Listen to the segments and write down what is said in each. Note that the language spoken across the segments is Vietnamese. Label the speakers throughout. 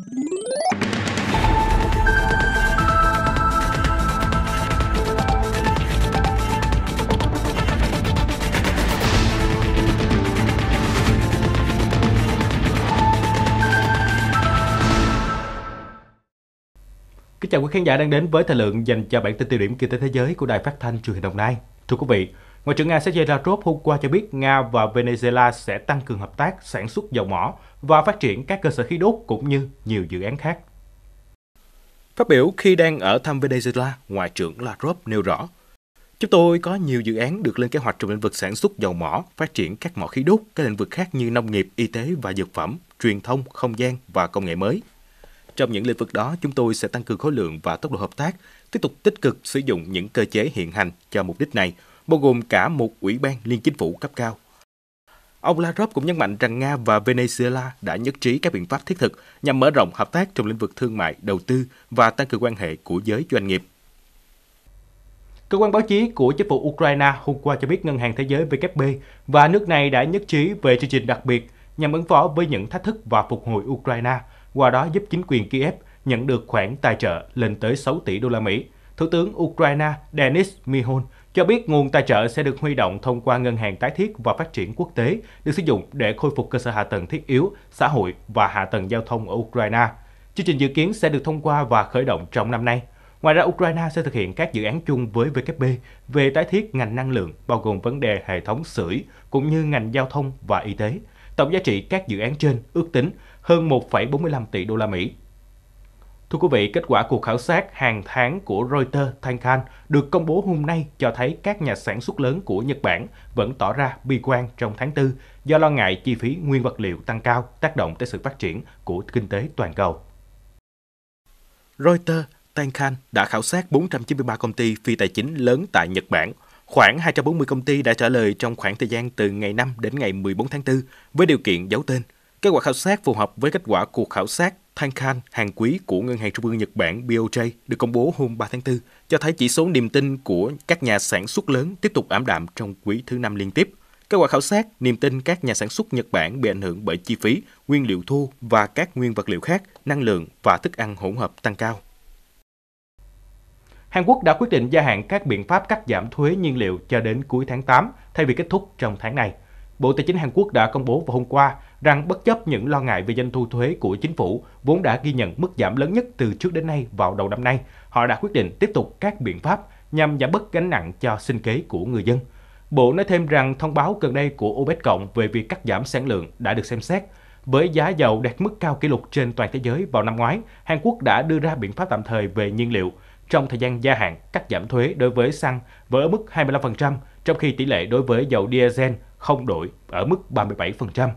Speaker 1: Kính chào quý khán giả đang đến với thời lượng dành cho bản tin tiêu điểm kinh tế thế giới của Đài Phát thanh Truyền hình Đồng Nai. Thưa quý vị, Ngoại trưởng Nga Sergei Lavrov hôm qua cho biết Nga và Venezuela sẽ tăng cường hợp tác sản xuất dầu mỏ và phát triển các cơ sở khí đốt cũng như nhiều dự án khác. Phát biểu khi đang ở thăm Venezuela, Ngoại trưởng Lavrov nêu rõ, Chúng tôi có nhiều dự án được lên kế hoạch trong lĩnh vực sản xuất dầu mỏ, phát triển các mỏ khí đốt, các lĩnh vực khác như nông nghiệp, y tế và dược phẩm, truyền thông, không gian và công nghệ mới. Trong những lĩnh vực đó, chúng tôi sẽ tăng cường khối lượng và tốc độ hợp tác, tiếp tục tích cực sử dụng những cơ chế hiện hành cho mục đích này bao gồm cả một ủy ban liên chính phủ cấp cao. Ông Lavrov cũng nhấn mạnh rằng Nga và Venezuela đã nhất trí các biện pháp thiết thực nhằm mở rộng hợp tác trong lĩnh vực thương mại, đầu tư và tăng cường quan hệ của giới doanh nghiệp. Cơ quan báo chí của chính phủ Ukraine hôm qua cho biết Ngân hàng Thế giới WB và nước này đã nhất trí về chương trình đặc biệt nhằm ứng phó với những thách thức và phục hồi Ukraine, qua đó giúp chính quyền Kiev nhận được khoản tài trợ lên tới 6 tỷ đô la Mỹ. Thủ tướng Ukraine Denis Mihon cho biết nguồn tài trợ sẽ được huy động thông qua Ngân hàng Tái thiết và Phát triển Quốc tế được sử dụng để khôi phục cơ sở hạ tầng thiết yếu, xã hội và hạ tầng giao thông ở Ukraine. Chương trình dự kiến sẽ được thông qua và khởi động trong năm nay. Ngoài ra, Ukraine sẽ thực hiện các dự án chung với WB về tái thiết ngành năng lượng, bao gồm vấn đề hệ thống sưởi, cũng như ngành giao thông và y tế. Tổng giá trị các dự án trên ước tính hơn 1,45 tỷ đô la Mỹ Thưa quý vị, kết quả cuộc khảo sát hàng tháng của Reuters Tankan được công bố hôm nay cho thấy các nhà sản xuất lớn của Nhật Bản vẫn tỏ ra bi quan trong tháng 4 do lo ngại chi phí nguyên vật liệu tăng cao tác động tới sự phát triển của kinh tế toàn cầu. Reuters Tankan đã khảo sát 493 công ty phi tài chính lớn tại Nhật Bản. Khoảng 240 công ty đã trả lời trong khoảng thời gian từ ngày 5 đến ngày 14 tháng 4 với điều kiện giấu tên. Kết quả khảo sát phù hợp với kết quả cuộc khảo sát Thanh Tankan hàng quý của Ngân hàng Trung ương Nhật Bản BOJ được công bố hôm 3 tháng 4 cho thấy chỉ số niềm tin của các nhà sản xuất lớn tiếp tục ảm đạm trong quý thứ năm liên tiếp. Kết quả khảo sát, niềm tin các nhà sản xuất Nhật Bản bị ảnh hưởng bởi chi phí, nguyên liệu thô và các nguyên vật liệu khác, năng lượng và thức ăn hỗn hợp tăng cao. Hàn Quốc đã quyết định gia hạn các biện pháp cắt giảm thuế nhiên liệu cho đến cuối tháng 8 thay vì kết thúc trong tháng này. Bộ Tài chính Hàn Quốc đã công bố vào hôm qua rằng bất chấp những lo ngại về doanh thu thuế của chính phủ vốn đã ghi nhận mức giảm lớn nhất từ trước đến nay vào đầu năm nay, họ đã quyết định tiếp tục các biện pháp nhằm giảm bớt gánh nặng cho sinh kế của người dân. Bộ nói thêm rằng thông báo gần đây của OPEC cộng về việc cắt giảm sản lượng đã được xem xét. Với giá dầu đạt mức cao kỷ lục trên toàn thế giới vào năm ngoái, Hàn Quốc đã đưa ra biện pháp tạm thời về nhiên liệu trong thời gian gia hạn cắt giảm thuế đối với xăng với ở mức 25%, trong khi tỷ lệ đối với dầu diesel không đổi ở mức 37%.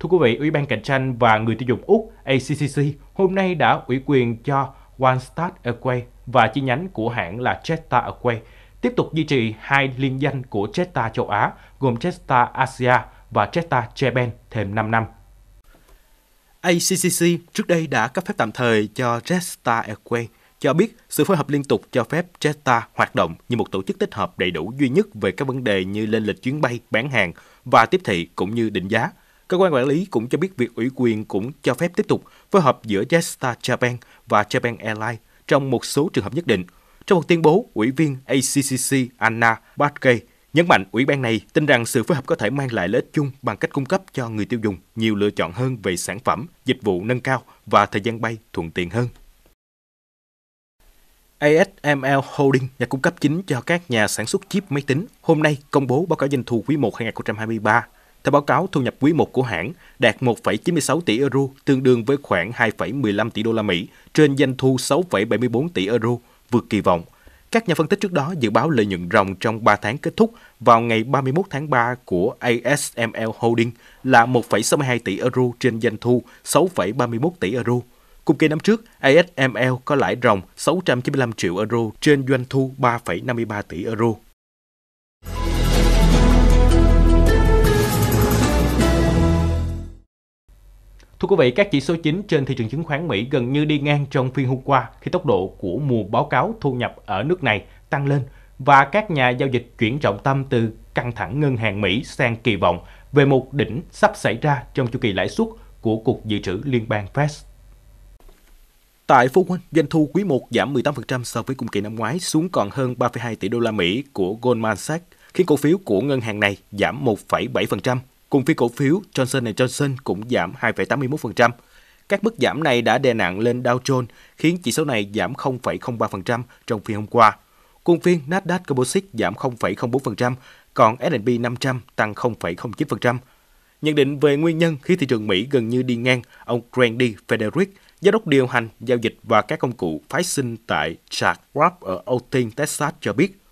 Speaker 1: Thưa quý vị, Ủy ban Cạnh tranh và Người tiêu dùng Úc ACCC hôm nay đã ủy quyền cho One Start Away và chi nhánh của hãng là Jetta Away tiếp tục duy trì hai liên danh của Jetta châu Á gồm Jetta Asia và Jetta Japan thêm 5 năm. ACCC trước đây đã cấp phép tạm thời cho Jetta airway cho biết sự phối hợp liên tục cho phép Jetta hoạt động như một tổ chức tích hợp đầy đủ duy nhất về các vấn đề như lên lịch chuyến bay, bán hàng và tiếp thị cũng như định giá – Cơ quan quản lý cũng cho biết việc ủy quyền cũng cho phép tiếp tục phối hợp giữa Jetstar Japan và Japan Airlines trong một số trường hợp nhất định. Trong một tuyên bố, ủy viên ACCC Anna Barkey nhấn mạnh ủy ban này tin rằng sự phối hợp có thể mang lại lợi ích chung bằng cách cung cấp cho người tiêu dùng nhiều lựa chọn hơn về sản phẩm, dịch vụ nâng cao và thời gian bay thuận tiện hơn. ASML Holding, nhà cung cấp chính cho các nhà sản xuất chip máy tính, hôm nay công bố báo cáo doanh thu quý 1 2023 theo báo cáo, thu nhập quý 1 của hãng đạt 1,96 tỷ euro, tương đương với khoảng 2,15 tỷ đô la Mỹ trên doanh thu 6,74 tỷ euro, vượt kỳ vọng. Các nhà phân tích trước đó dự báo lợi nhuận ròng trong 3 tháng kết thúc vào ngày 31 tháng 3 của ASML Holding là 1,62 tỷ euro trên doanh thu 6,31 tỷ euro. Cùng kỳ năm trước, ASML có lãi ròng 695 triệu euro trên doanh thu 3,53 tỷ euro. Thưa quý vị, các chỉ số chính trên thị trường chứng khoán Mỹ gần như đi ngang trong phiên hôm qua khi tốc độ của mùa báo cáo thu nhập ở nước này tăng lên và các nhà giao dịch chuyển trọng tâm từ căng thẳng ngân hàng Mỹ sang kỳ vọng về một đỉnh sắp xảy ra trong chu kỳ lãi suất của Cục Dự trữ Liên bang Fed. Tại phú huynh, doanh thu quý 1 giảm 18% so với cùng kỳ năm ngoái xuống còn hơn 3,2 tỷ đô la Mỹ của Goldman Sachs, khiến cổ phiếu của ngân hàng này giảm 1,7%. Cùng phiên cổ phiếu Johnson Johnson cũng giảm 2,81%. Các mức giảm này đã đè nặng lên Dow Jones, khiến chỉ số này giảm 0,03% trong phiên hôm qua. Cùng phiên Nasdaq Composite giảm 0,04%, còn S&P 500 tăng 0,09%. Nhận định về nguyên nhân khi thị trường Mỹ gần như đi ngang, ông Randy Frederick, giám đốc điều hành giao dịch và các công cụ phái sinh tại Chart Schwab ở Austin, Texas cho biết –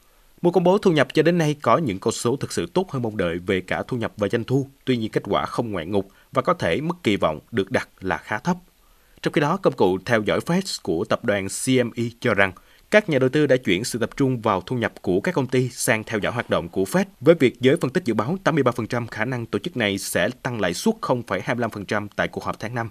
Speaker 1: Mua công bố thu nhập cho đến nay có những con số thực sự tốt hơn mong đợi về cả thu nhập và doanh thu, tuy nhiên kết quả không ngoạn ngục và có thể mức kỳ vọng được đặt là khá thấp. Trong khi đó, công cụ theo dõi Fed của tập đoàn CME cho rằng các nhà đầu tư đã chuyển sự tập trung vào thu nhập của các công ty sang theo dõi hoạt động của Fed với việc giới phân tích dự báo 83% khả năng tổ chức này sẽ tăng lãi suất 0,25% tại cuộc họp tháng 5.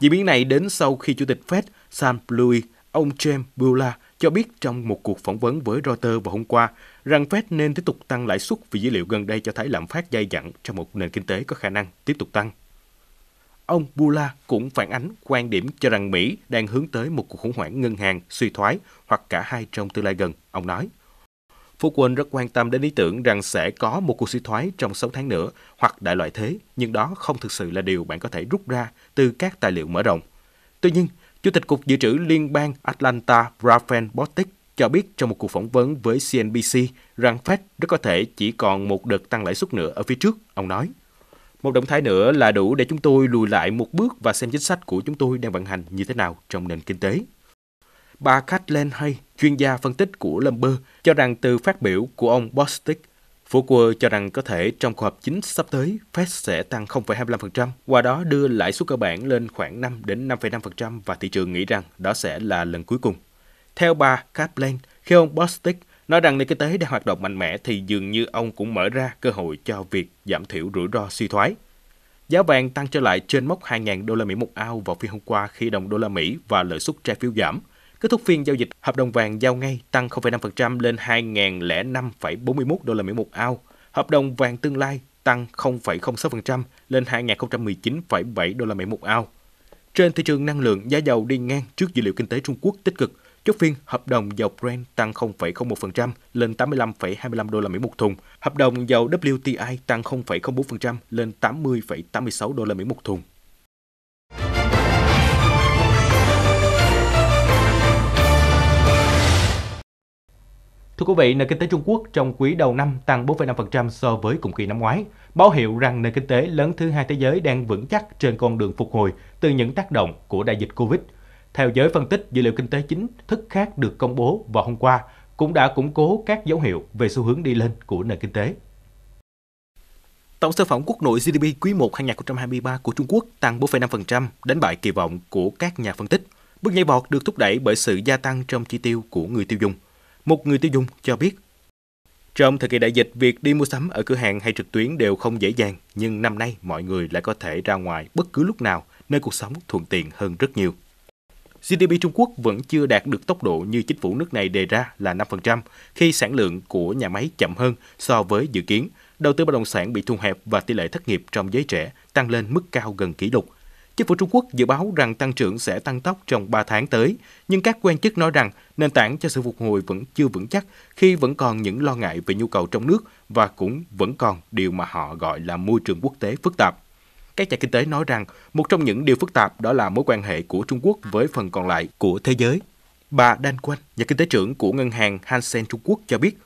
Speaker 1: Diễn biến này đến sau khi Chủ tịch Fed Sam Louis, ông James Bullard cho biết trong một cuộc phỏng vấn với Reuters vào hôm qua rằng Fed nên tiếp tục tăng lãi suất vì dữ liệu gần đây cho thấy lạm phát dai dẳng trong một nền kinh tế có khả năng tiếp tục tăng. Ông Bula cũng phản ánh quan điểm cho rằng Mỹ đang hướng tới một cuộc khủng hoảng ngân hàng, suy thoái hoặc cả hai trong tương lai gần, ông nói. Phú Quân rất quan tâm đến ý tưởng rằng sẽ có một cuộc suy thoái trong 6 tháng nữa hoặc đại loại thế, nhưng đó không thực sự là điều bạn có thể rút ra từ các tài liệu mở rộng. Tuy nhiên, Chủ tịch Cục Dự trữ Liên bang Atlanta Rafael Bostic cho biết trong một cuộc phỏng vấn với CNBC rằng Fed rất có thể chỉ còn một đợt tăng lãi suất nữa ở phía trước, ông nói. Một động thái nữa là đủ để chúng tôi lùi lại một bước và xem chính sách của chúng tôi đang vận hành như thế nào trong nền kinh tế. Bà Kathleen Hay, chuyên gia phân tích của Lumber, cho rằng từ phát biểu của ông Bostic Phú Quơ cho rằng có thể trong cuộc họp chính sắp tới, Fed sẽ tăng 0,25%, qua đó đưa lãi suất cơ bản lên khoảng 5 đến 5,5% và thị trường nghĩ rằng đó sẽ là lần cuối cùng. Theo bà Kaplan, khi ông Bostic nói rằng nền kinh tế đang hoạt động mạnh mẽ thì dường như ông cũng mở ra cơ hội cho việc giảm thiểu rủi ro suy thoái. Giá vàng tăng trở lại trên mốc 2.000 đô la Mỹ một ao vào phiên hôm qua khi đồng đô la Mỹ và lợi suất trái phiếu giảm. Kết thúc phiên giao dịch, hợp đồng vàng giao ngay tăng 0,5% lên 2.005,41 đô la Mỹ một ao. Hợp đồng vàng tương lai tăng 0,06% lên 2.019,7 đô la Mỹ một ao. Trên thị trường năng lượng, giá dầu đi ngang trước dữ liệu kinh tế Trung Quốc tích cực. Chốt phiên, hợp đồng dầu Brent tăng 0,01% lên 85,25 đô la Mỹ một thùng. Hợp đồng dầu WTI tăng 0,04% lên 80,86 đô la Mỹ một thùng. Thưa quý vị, nền kinh tế Trung Quốc trong quý đầu năm tăng 4,5% so với cùng kỳ năm ngoái, báo hiệu rằng nền kinh tế lớn thứ hai thế giới đang vững chắc trên con đường phục hồi từ những tác động của đại dịch Covid. Theo giới phân tích, dữ liệu kinh tế chính thức khác được công bố vào hôm qua cũng đã củng cố các dấu hiệu về xu hướng đi lên của nền kinh tế. Tổng sản phẩm quốc nội GDP quý 1 2023 của Trung Quốc tăng 4,5%, đánh bại kỳ vọng của các nhà phân tích. Bước nhảy vọt được thúc đẩy bởi sự gia tăng trong chi tiêu của người tiêu dùng – một người tiêu dùng cho biết. Trong thời kỳ đại dịch, việc đi mua sắm ở cửa hàng hay trực tuyến đều không dễ dàng, nhưng năm nay mọi người lại có thể ra ngoài bất cứ lúc nào, nơi cuộc sống thuận tiện hơn rất nhiều. GDP Trung Quốc vẫn chưa đạt được tốc độ như chính phủ nước này đề ra là 5%, khi sản lượng của nhà máy chậm hơn so với dự kiến, đầu tư bất động sản bị thu hẹp và tỷ lệ thất nghiệp trong giới trẻ tăng lên mức cao gần kỷ lục. Chính phủ Trung Quốc dự báo rằng tăng trưởng sẽ tăng tốc trong 3 tháng tới, nhưng các quan chức nói rằng nền tảng cho sự phục hồi vẫn chưa vững chắc khi vẫn còn những lo ngại về nhu cầu trong nước và cũng vẫn còn điều mà họ gọi là môi trường quốc tế phức tạp. Các nhà kinh tế nói rằng một trong những điều phức tạp đó là mối quan hệ của Trung Quốc với phần còn lại của thế giới. Bà Đan Quanh, nhà kinh tế trưởng của ngân hàng Hansen Trung Quốc cho biết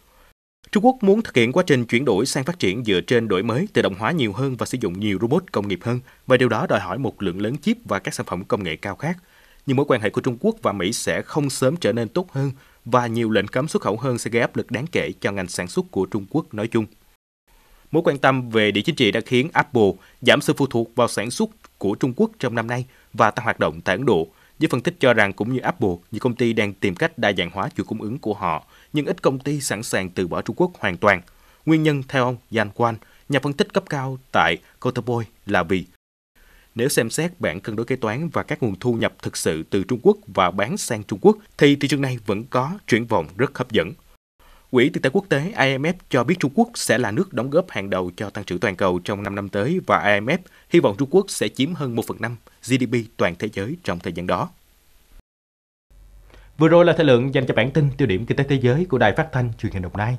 Speaker 1: Trung Quốc muốn thực hiện quá trình chuyển đổi sang phát triển dựa trên đổi mới, tự động hóa nhiều hơn và sử dụng nhiều robot công nghiệp hơn, và điều đó đòi hỏi một lượng lớn chip và các sản phẩm công nghệ cao khác. Nhưng mối quan hệ của Trung Quốc và Mỹ sẽ không sớm trở nên tốt hơn và nhiều lệnh cấm xuất khẩu hơn sẽ gây áp lực đáng kể cho ngành sản xuất của Trung Quốc nói chung. Mối quan tâm về địa chính trị đã khiến Apple giảm sự phụ thuộc vào sản xuất của Trung Quốc trong năm nay và tăng hoạt động tại Ấn Độ. Giới phân tích cho rằng cũng như Apple, nhiều công ty đang tìm cách đa dạng hóa chuỗi cung ứng của họ nhưng ít công ty sẵn sàng từ bỏ Trung Quốc hoàn toàn. Nguyên nhân theo ông Yan Quan, nhà phân tích cấp cao tại Cotaboy là vì nếu xem xét bản cân đối kế toán và các nguồn thu nhập thực sự từ Trung Quốc và bán sang Trung Quốc thì thị trường này vẫn có chuyển vọng rất hấp dẫn. Quỹ tiền tệ quốc tế IMF cho biết Trung Quốc sẽ là nước đóng góp hàng đầu cho tăng trưởng toàn cầu trong 5 năm tới và IMF hy vọng Trung Quốc sẽ chiếm hơn 1 phần 5 GDP toàn thế giới trong thời gian đó. Vừa rồi là thời lượng dành cho bản tin tiêu điểm kinh tế thế giới của Đài Phát thanh Truyền hình Đồng Nai.